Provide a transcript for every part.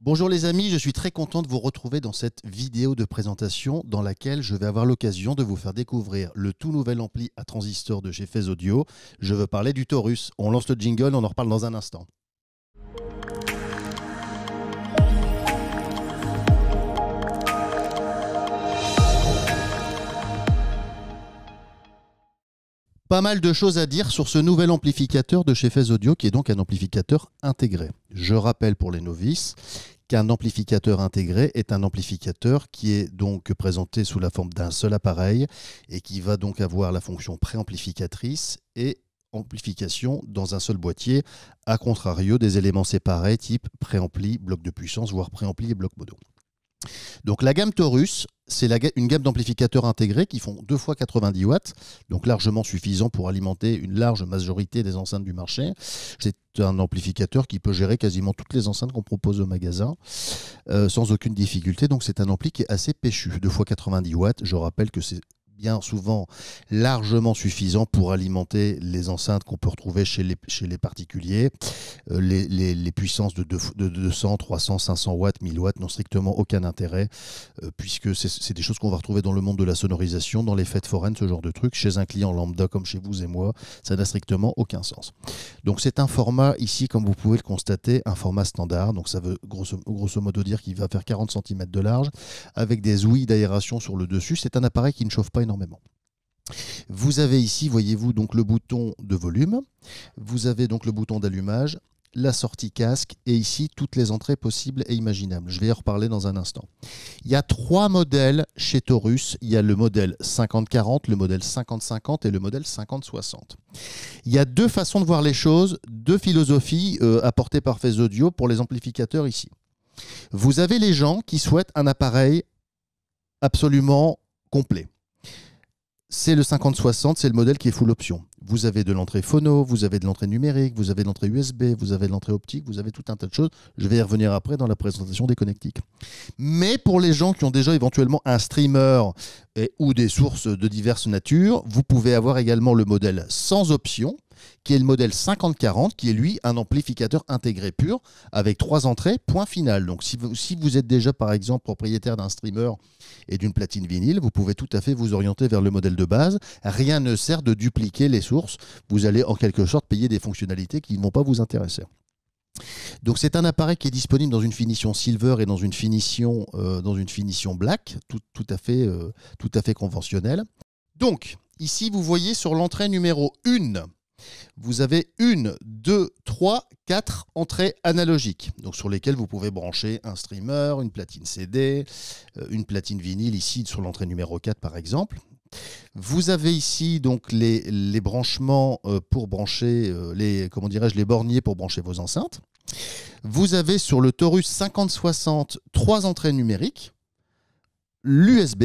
Bonjour les amis, je suis très content de vous retrouver dans cette vidéo de présentation dans laquelle je vais avoir l'occasion de vous faire découvrir le tout nouvel ampli à transistor de chez Fez Audio. Je veux parler du Taurus. On lance le jingle, on en reparle dans un instant. Pas mal de choses à dire sur ce nouvel amplificateur de chez Fez Audio qui est donc un amplificateur intégré. Je rappelle pour les novices qu'un amplificateur intégré est un amplificateur qui est donc présenté sous la forme d'un seul appareil et qui va donc avoir la fonction préamplificatrice et amplification dans un seul boîtier, à contrario des éléments séparés type préampli, bloc de puissance, voire préampli et bloc modo donc la gamme Taurus, c'est une gamme d'amplificateurs intégrés qui font 2 fois 90 watts, donc largement suffisant pour alimenter une large majorité des enceintes du marché. C'est un amplificateur qui peut gérer quasiment toutes les enceintes qu'on propose au magasin euh, sans aucune difficulté. Donc c'est un ampli qui est assez péchu, 2 fois 90 watts. Je rappelle que c'est bien souvent largement suffisant pour alimenter les enceintes qu'on peut retrouver chez les, chez les particuliers. Euh, les, puissances de, de, 200, 300, 500 watts, 1000 watts n'ont strictement aucun intérêt, euh, puisque c'est des choses qu'on va retrouver dans le monde de la sonorisation, dans les fêtes foraines, ce genre de trucs, Chez un client lambda comme chez vous et moi, ça n'a strictement aucun sens. Donc c'est un format ici, comme vous pouvez le constater, un format standard. Donc ça veut grosso, grosso modo dire qu'il va faire 40 cm de large, avec des ouïes d'aération sur le dessus. C'est un appareil qui ne chauffe pas énormément. Vous avez ici, voyez-vous, donc le bouton de volume, vous avez donc le bouton d'allumage, la sortie casque et ici toutes les entrées possibles et imaginables. Je vais y reparler dans un instant. Il y a trois modèles chez Taurus. Il y a le modèle 50-40, le modèle 5050 et le modèle 5060. Il y a deux façons de voir les choses, deux philosophies euh, apportées par Fez Audio pour les amplificateurs ici. Vous avez les gens qui souhaitent un appareil absolument complet c'est le 5060, c'est le modèle qui est full option. Vous avez de l'entrée phono, vous avez de l'entrée numérique, vous avez de l'entrée USB, vous avez de l'entrée optique, vous avez tout un tas de choses. Je vais y revenir après dans la présentation des connectiques. Mais pour les gens qui ont déjà éventuellement un streamer ou des sources de diverses natures, vous pouvez avoir également le modèle sans option, qui est le modèle 5040, qui est lui un amplificateur intégré pur avec trois entrées, point final. Donc si vous, êtes déjà par exemple propriétaire d'un streamer et d'une platine vinyle, vous pouvez tout à fait vous orienter vers le modèle de base. Rien ne sert de dupliquer les sources. Vous allez en quelque sorte payer des fonctionnalités qui ne vont pas vous intéresser. Donc c'est un appareil qui est disponible dans une finition silver et dans une finition, euh, dans une finition black, tout, à fait, euh, tout à fait conventionnelle. Donc ici vous voyez sur l'entrée numéro 1 vous avez une, deux, trois, quatre entrées analogiques, donc sur lesquelles vous pouvez brancher un streamer, une platine CD, euh, une platine vinyle ici sur l'entrée numéro 4 par exemple. Vous avez ici donc les, branchements euh, pour brancher euh, les comment dirais-je les borniers pour brancher vos enceintes. Vous avez sur le Taurus 5060 trois entrées numériques, l'USB,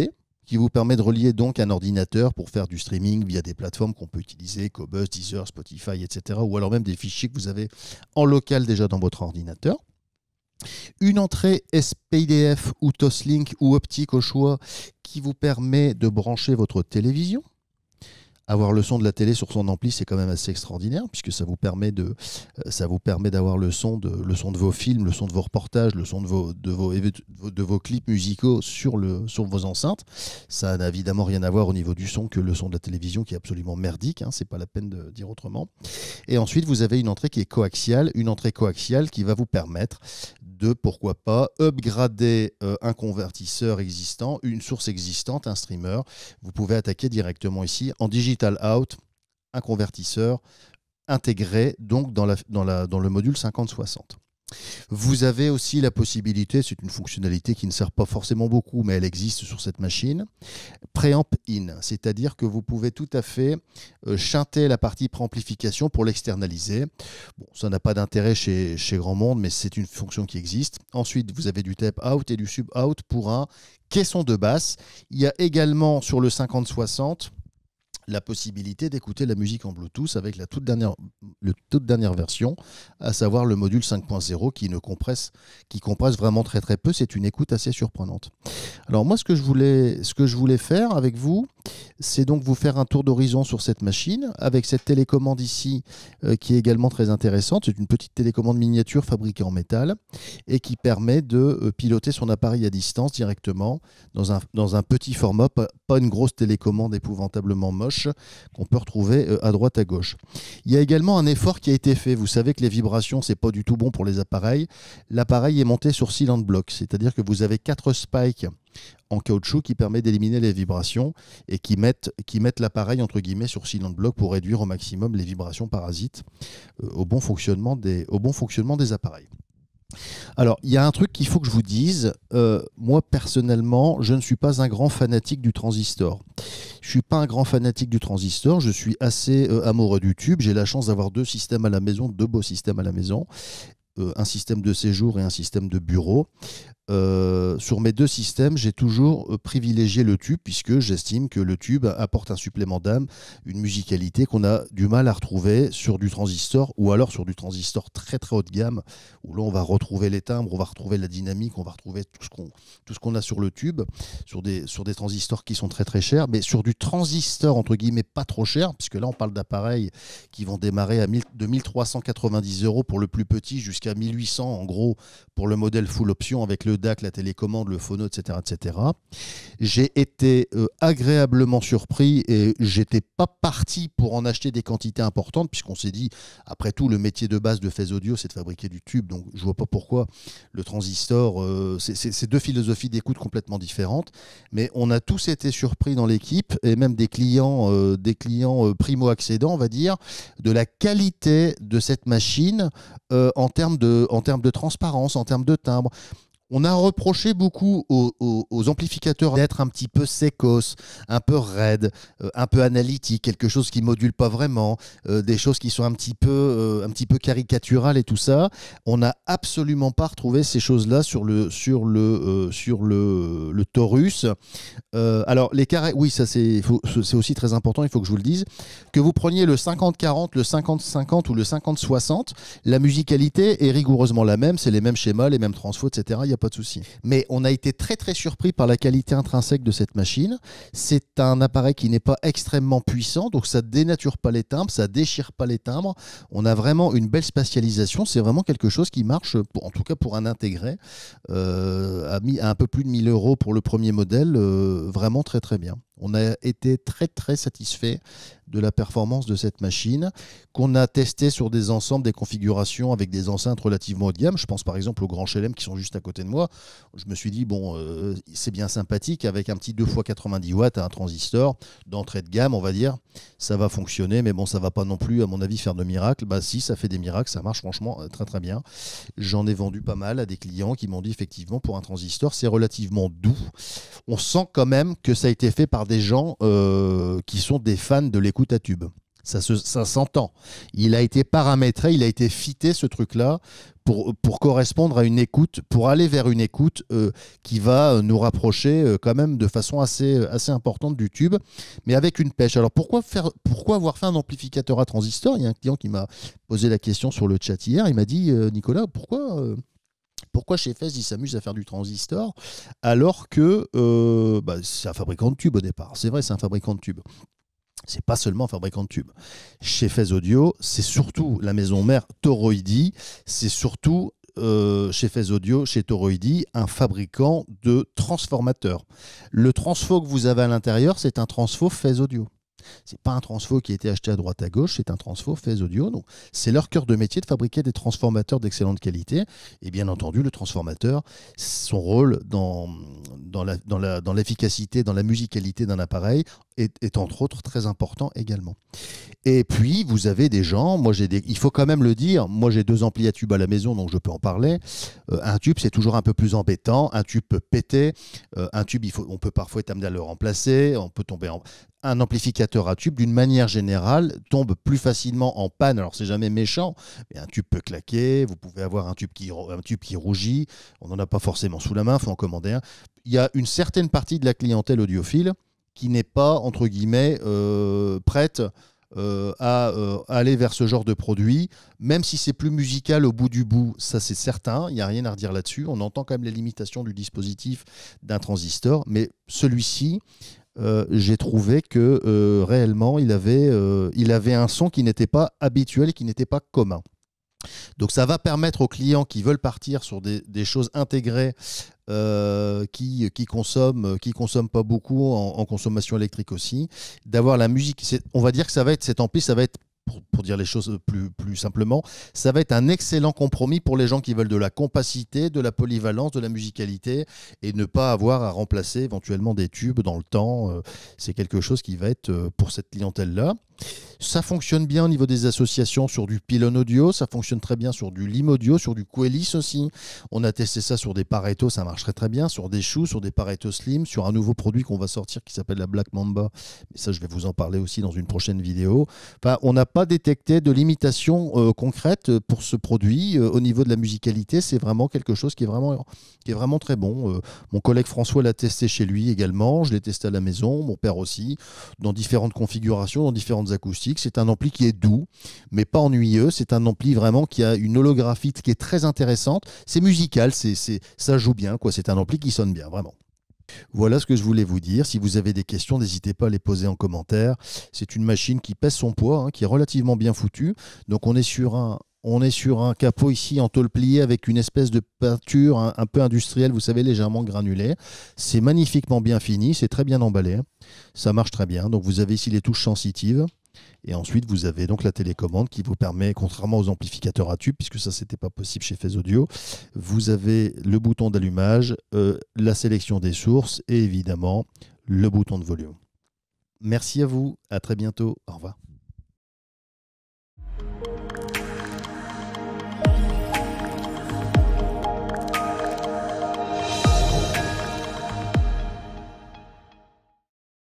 qui vous permet de relier donc un ordinateur pour faire du streaming via des plateformes qu'on peut utiliser, Cobus, Deezer, Spotify, etc. Ou alors même des fichiers que vous avez en local déjà dans votre ordinateur. Une entrée SPDF ou Toslink ou optique au choix qui vous permet de brancher votre télévision avoir le son de la télé sur son ampli, c'est quand même assez extraordinaire puisque ça vous permet de, euh, ça vous permet d'avoir le son de, le son de vos films, le son de vos reportages, le son de vos, de vos, de vos clips musicaux sur le, sur vos enceintes. Ça n'a évidemment rien à voir au niveau du son que le son de la télévision qui est absolument merdique. Hein, c'est pas la peine de dire autrement. Et ensuite, vous avez une entrée qui est coaxiale, une entrée coaxiale qui va vous permettre de pourquoi pas upgrader euh, un convertisseur existant, une source existante, un streamer. Vous pouvez attaquer directement ici en digital digital out, un convertisseur intégré donc dans, le module 5060. Vous avez aussi la possibilité, c'est une fonctionnalité qui ne sert pas forcément beaucoup, mais elle existe sur cette machine, préamp in, c'est-à-dire que vous pouvez tout à fait euh, chanter la partie préamplification pour l'externaliser. Bon, ça n'a pas d'intérêt chez, grand monde, mais c'est une fonction qui existe. Ensuite, vous avez du tap out et du sub out pour un caisson de basse. Il y a également sur le 5060 60 la possibilité d'écouter la musique en Bluetooth avec la toute dernière, le toute dernière version, à savoir le module 5.0 qui ne compresse, qui compresse vraiment très très peu. C'est une écoute assez surprenante. Alors moi, ce que je voulais, ce que je voulais faire avec vous, c'est donc vous faire un tour d'horizon sur cette machine avec cette télécommande ici euh, qui est également très intéressante. C'est une petite télécommande miniature fabriquée en métal et qui permet de euh, piloter son appareil à distance directement dans un, petit format, pas, une grosse télécommande épouvantablement moche qu'on peut retrouver euh, à droite à gauche. Il y a également un effort qui a été fait. Vous savez que les vibrations, c'est pas du tout bon pour les appareils. L'appareil est monté sur Silent Block, c'est-à-dire que vous avez quatre spikes en caoutchouc qui permet d'éliminer les vibrations et qui mettent, qui l'appareil entre guillemets sur silent bloc pour réduire au maximum les vibrations parasites euh, au, bon fonctionnement des, au fonctionnement des appareils. Alors, il y a un truc qu'il faut que je vous dise. Euh, moi, personnellement, je ne suis pas un grand fanatique du transistor. Je ne suis pas un grand fanatique du transistor. Je suis assez euh, amoureux du tube. J'ai la chance d'avoir deux systèmes à la maison, deux beaux systèmes à la maison. un système de séjour et un système de bureau. Euh, sur mes deux systèmes, j'ai toujours euh, privilégié le tube puisque j'estime que le tube apporte un supplément d'âme, une musicalité qu'on a du mal à retrouver sur du transistor ou alors sur du transistor très très haut de gamme où là on va retrouver les timbres, on va retrouver la dynamique, on va retrouver tout ce qu'on tout ce qu'on a sur le tube, sur des sur des transistors qui sont très très chers, mais sur du transistor entre guillemets pas trop cher puisque là on parle d'appareils qui vont démarrer à de 1390 euros pour le plus petit jusqu'à 1800 en gros pour le modèle full option avec le le DAC, la télécommande, le phono, etc. etc. J'ai été euh, agréablement surpris et j'étais pas parti pour en acheter des quantités importantes, puisqu'on s'est dit, après tout, le métier de base de FES Audio, c'est de fabriquer du tube, donc je vois pas pourquoi le transistor, euh, c'est deux philosophies d'écoute complètement différentes, mais on a tous été surpris dans l'équipe, et même des clients, euh, des clients primo-accédants, on va dire, de la qualité de cette machine en termes de, en termes de transparence, en termes de timbre. On a reproché beaucoup aux, amplificateurs d'être un petit peu sécos, un peu raides, euh, un peu analytique, quelque chose qui module pas vraiment, euh, des choses qui sont un petit peu, euh, un petit peu caricaturales et tout ça. On n'a absolument pas retrouvé ces choses-là sur le, sur le, sur le, Taurus. alors les carrés, oui, ça c'est, c'est aussi très important. Il faut que je vous le dise. Que vous preniez le 50-40, le 50-50 ou le 50-60, la musicalité est rigoureusement la même. C'est les mêmes schémas, les mêmes transfos, etc. Il pas de souci. Mais on a été très très surpris par la qualité intrinsèque de cette machine. C'est un appareil qui n'est pas extrêmement puissant, donc ça dénature pas les timbres, ça déchire pas les timbres. On a vraiment une belle spatialisation. C'est vraiment quelque chose qui marche, en tout cas pour un intégré, euh, à, un peu plus de 1000 euros pour le premier modèle, euh, vraiment très très bien. On a été très très satisfait de la performance de cette machine qu'on a testée sur des ensembles, des configurations avec des enceintes relativement haut de gamme. Je pense par exemple au grand Chelem qui sont juste à côté de moi. Je me suis dit bon, euh, c'est bien sympathique avec un petit 2 x 90 watts à hein, un transistor d'entrée de gamme, on va dire, ça va fonctionner, mais bon, ça va pas non plus à mon avis faire de miracles. Bah si, ça fait des miracles, ça marche franchement euh, très très bien. J'en ai vendu pas mal à des clients qui m'ont dit effectivement pour un transistor, c'est relativement doux. On sent quand même que ça a été fait par des gens euh, qui sont des fans de l'écoute à tube. Ça, s'entend. il a été paramétré, il a été fité ce truc-là pour, pour correspondre à une écoute, pour aller vers une écoute euh, qui va euh, nous rapprocher quand même de façon assez, assez importante du tube, mais avec une pêche. Alors pourquoi, faire, pourquoi avoir fait un amplificateur à transistor Il y a un client qui m'a posé la question sur le chat hier, il m'a dit Nicolas, pourquoi pourquoi chez Fez ils s'amusent à faire du transistor alors que euh, bah, c'est un fabricant de tubes au départ C'est vrai, c'est un fabricant de tubes. C'est pas seulement un fabricant de tubes. Chez Fez Audio, c'est surtout la maison mère Toroidi, c'est surtout euh, chez Fez Audio, chez Toroidi, un fabricant de transformateurs. Le transfo que vous avez à l'intérieur, c'est un transfo Fez Audio. C'est pas un transfo qui a été acheté à droite à gauche, c'est un transfo fait audio. Donc c'est leur cœur de métier de fabriquer des transformateurs d'excellente qualité. Et bien entendu, le transformateur, son rôle dans, dans, l'efficacité, dans la musicalité d'un appareil est, entre autres très important également. Et puis vous avez des gens, moi j'ai il faut quand même le dire, moi j'ai deux amplis à tube à la maison, donc je peux en parler. Euh, un tube c'est toujours un peu plus embêtant, un tube peut péter, euh, un tube il faut, on peut parfois être amené à le remplacer, on peut tomber en un amplificateur à tube, d'une manière générale, tombe plus facilement en panne. Alors, c'est jamais méchant, mais un tube peut claquer, vous pouvez avoir un tube qui, rougit, on n'en a pas forcément sous la main, il faut en commander un. Il y a une certaine partie de la clientèle audiophile qui n'est pas, entre guillemets, euh, prête euh, à, euh, aller vers ce genre de produit, même si c'est plus musical au bout du bout, ça c'est certain, il n'y a rien à redire là-dessus. On entend quand même les limitations du dispositif d'un transistor, mais celui-ci euh, j'ai trouvé que euh, réellement, il avait, euh, il avait un son qui n'était pas habituel, et qui n'était pas commun. Donc ça va permettre aux clients qui veulent partir sur des, choses intégrées, qui, qui consomment, qui pas beaucoup en, consommation électrique aussi, d'avoir la musique. On va dire que ça va être cette ampli, ça va être pour, dire les choses plus, plus simplement, ça va être un excellent compromis pour les gens qui veulent de la compacité, de la polyvalence, de la musicalité et ne pas avoir à remplacer éventuellement des tubes dans le temps. Euh, c'est quelque chose qui va être euh, pour cette clientèle-là. Ça fonctionne bien au niveau des associations sur du pylon audio, ça fonctionne très bien sur du lim audio, sur du Quellis aussi. On a testé ça sur des Pareto, ça marcherait très bien, sur des choux, sur des Pareto Slim, sur un nouveau produit qu'on va sortir qui s'appelle la Black Mamba. Mais ça, je vais vous en parler aussi dans une prochaine vidéo. Enfin, on n'a pas détecté de limitation euh, concrète pour ce produit euh, au niveau de la musicalité. C'est vraiment quelque chose qui est vraiment, qui est vraiment très bon. Euh, mon collègue François l'a testé chez lui également. Je l'ai testé à la maison, mon père aussi, dans différentes configurations, dans différentes acoustique. C'est un ampli qui est doux, mais pas ennuyeux. C'est un ampli vraiment qui a une holographie qui est très intéressante. C'est musical, c'est, ça joue bien, quoi. C'est un ampli qui sonne bien, vraiment. Voilà ce que je voulais vous dire. Si vous avez des questions, n'hésitez pas à les poser en commentaire. C'est une machine qui pèse son poids, hein, qui est relativement bien foutue. Donc on est sur un, on est sur un capot ici en tôle pliée avec une espèce de peinture un peu industrielle, vous savez, légèrement granulée. C'est magnifiquement bien fini, c'est très bien emballé. Ça marche très bien. Donc vous avez ici les touches sensitives. Et ensuite, vous avez donc la télécommande qui vous permet, contrairement aux amplificateurs à tube, puisque ça, n'était pas possible chez Fez Audio, vous avez le bouton d'allumage, euh, la sélection des sources et évidemment le bouton de volume. Merci à vous, à très bientôt, au revoir.